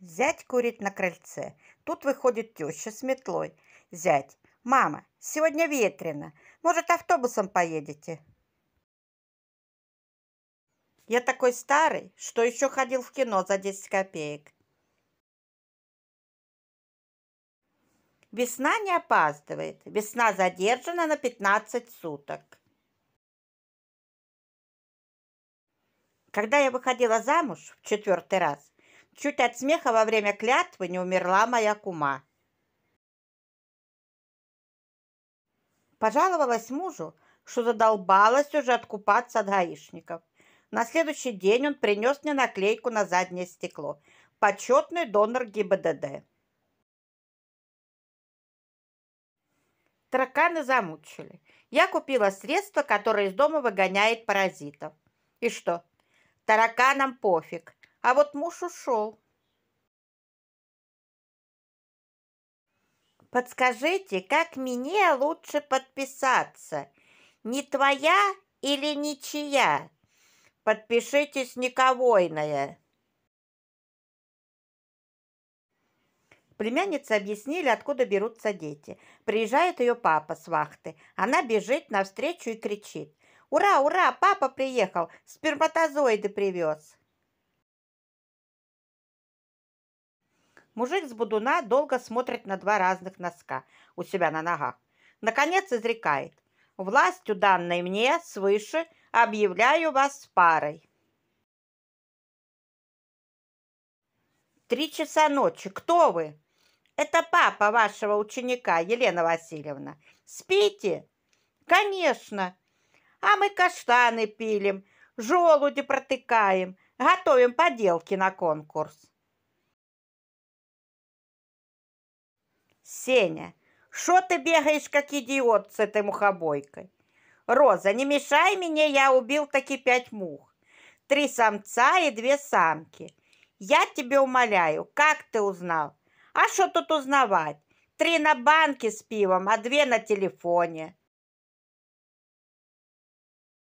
Зять курит на крыльце. Тут выходит теща с метлой. Зять. «Мама, сегодня ветрено. Может, автобусом поедете?» Я такой старый, что еще ходил в кино за 10 копеек. Весна не опаздывает. Весна задержана на 15 суток. Когда я выходила замуж в четвертый раз, Чуть от смеха во время клятвы не умерла моя кума. Пожаловалась мужу, что задолбалась уже откупаться от гаишников. На следующий день он принес мне наклейку на заднее стекло. Почетный донор ГИБДД. Тараканы замучили. Я купила средство, которое из дома выгоняет паразитов. И что? Тараканам пофиг. А вот муж ушел. Подскажите, как мне лучше подписаться? Не твоя или ничья? Подпишитесь Никовойная. Племянница объяснили, откуда берутся дети. Приезжает ее папа с вахты. Она бежит навстречу и кричит. «Ура, ура, папа приехал! Сперматозоиды привез!» Мужик с будуна долго смотрит на два разных носка у себя на ногах. Наконец изрекает. «Властью, данной мне свыше, объявляю вас парой». Три часа ночи. Кто вы? Это папа вашего ученика, Елена Васильевна. Спите? Конечно. А мы каштаны пилим, желуди протыкаем, готовим поделки на конкурс. Сеня, что ты бегаешь, как идиот с этой мухобойкой? Роза, не мешай мне, я убил таки пять мух. Три самца и две самки. Я тебе умоляю, как ты узнал? А что тут узнавать? Три на банке с пивом, а две на телефоне.